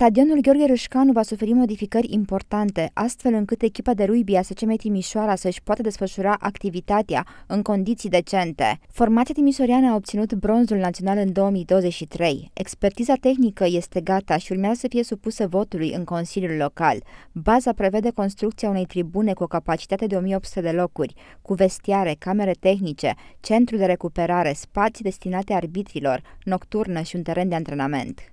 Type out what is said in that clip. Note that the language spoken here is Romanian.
Stadionul Gheorghe Rușcanu va suferi modificări importante, astfel încât echipa de rugby a SCM Timișoara să-și poată desfășura activitatea în condiții decente. Formația timișoreană a obținut bronzul național în 2023. Expertiza tehnică este gata și urmează să fie supusă votului în Consiliul Local. Baza prevede construcția unei tribune cu o capacitate de 1800 de locuri, cu vestiare, camere tehnice, centru de recuperare, spații destinate arbitrilor, nocturnă și un teren de antrenament.